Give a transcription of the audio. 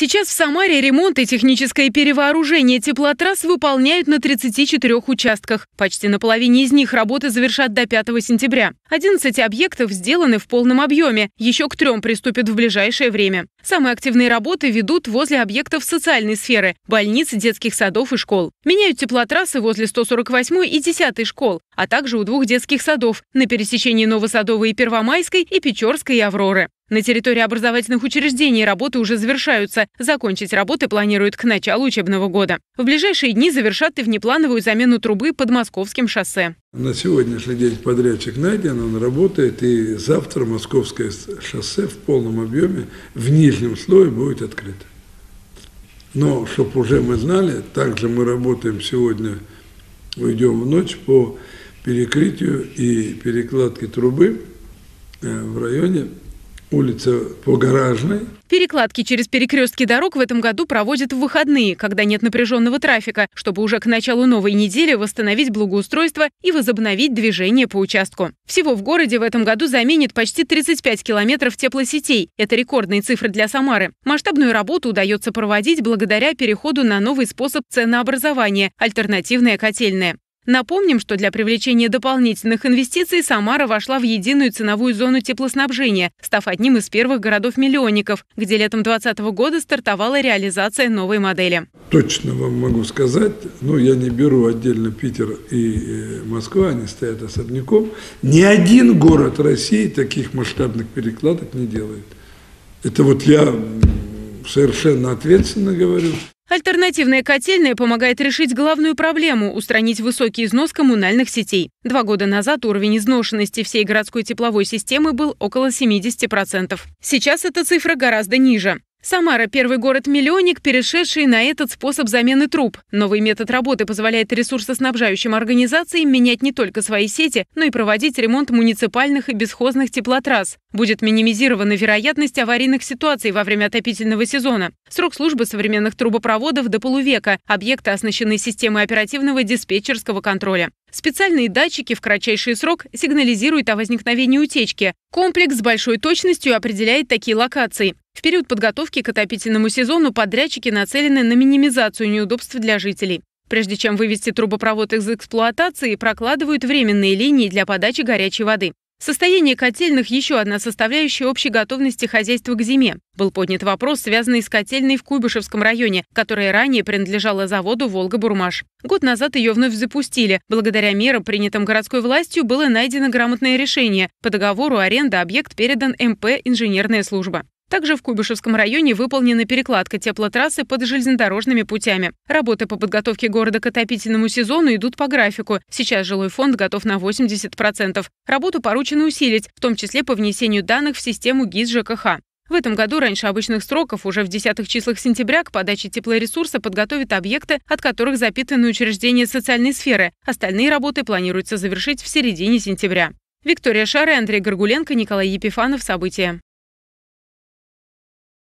Сейчас в Самаре ремонт и техническое перевооружение теплотрасс выполняют на 34 участках. Почти на половине из них работы завершат до 5 сентября. 11 объектов сделаны в полном объеме. Еще к трем приступят в ближайшее время. Самые активные работы ведут возле объектов социальной сферы – больниц, детских садов и школ. Меняют теплотрассы возле 148 и 10 школ, а также у двух детских садов на пересечении Новосадовой и Первомайской и Печорской и Авроры. На территории образовательных учреждений работы уже завершаются. Закончить работы планируют к началу учебного года. В ближайшие дни завершат и внеплановую замену трубы под Московским шоссе. На сегодняшний день подрядчик найден, он работает, и завтра Московское шоссе в полном объеме в нижнем слое будет открыто. Но, чтобы уже мы знали, также мы работаем сегодня, уйдем в ночь по перекрытию и перекладке трубы э, в районе улица по гаражной. Перекладки через перекрестки дорог в этом году проводят в выходные, когда нет напряженного трафика, чтобы уже к началу новой недели восстановить благоустройство и возобновить движение по участку. Всего в городе в этом году заменит почти 35 километров теплосетей. Это рекордные цифры для Самары. Масштабную работу удается проводить благодаря переходу на новый способ ценообразования – альтернативная котельная. Напомним, что для привлечения дополнительных инвестиций Самара вошла в единую ценовую зону теплоснабжения, став одним из первых городов-миллионников, где летом 2020 года стартовала реализация новой модели. Точно вам могу сказать, ну я не беру отдельно Питер и э, Москва, они стоят особняком, ни один город России таких масштабных перекладок не делает. Это вот я совершенно ответственно говорю. Альтернативная котельная помогает решить главную проблему – устранить высокий износ коммунальных сетей. Два года назад уровень изношенности всей городской тепловой системы был около 70%. Сейчас эта цифра гораздо ниже. Самара – первый город-миллионник, перешедший на этот способ замены труб. Новый метод работы позволяет ресурсоснабжающим организациям менять не только свои сети, но и проводить ремонт муниципальных и бесхозных теплотрасс. Будет минимизирована вероятность аварийных ситуаций во время отопительного сезона. Срок службы современных трубопроводов до полувека. Объекты оснащены системой оперативного диспетчерского контроля. Специальные датчики в кратчайший срок сигнализируют о возникновении утечки. Комплекс с большой точностью определяет такие локации. В период подготовки к отопительному сезону подрядчики нацелены на минимизацию неудобств для жителей. Прежде чем вывести трубопровод из эксплуатации, прокладывают временные линии для подачи горячей воды. Состояние котельных – еще одна составляющая общей готовности хозяйства к зиме. Был поднят вопрос, связанный с котельной в Куйбышевском районе, которая ранее принадлежала заводу «Волга-Бурмаш». Год назад ее вновь запустили. Благодаря мерам, принятым городской властью, было найдено грамотное решение. По договору аренда объект передан МП «Инженерная служба». Также в Куйбышевском районе выполнена перекладка теплотрассы под железнодорожными путями. Работы по подготовке города к отопительному сезону идут по графику. Сейчас жилой фонд готов на 80%. Работу поручено усилить, в том числе по внесению данных в систему ГИС ЖКХ. В этом году раньше обычных сроков, уже в десятых числах сентября, к подаче теплоресурса подготовят объекты, от которых запитаны учреждения социальной сферы. Остальные работы планируется завершить в середине сентября. Виктория Шара, Андрей Горгуленко, Николай Епифанов. События.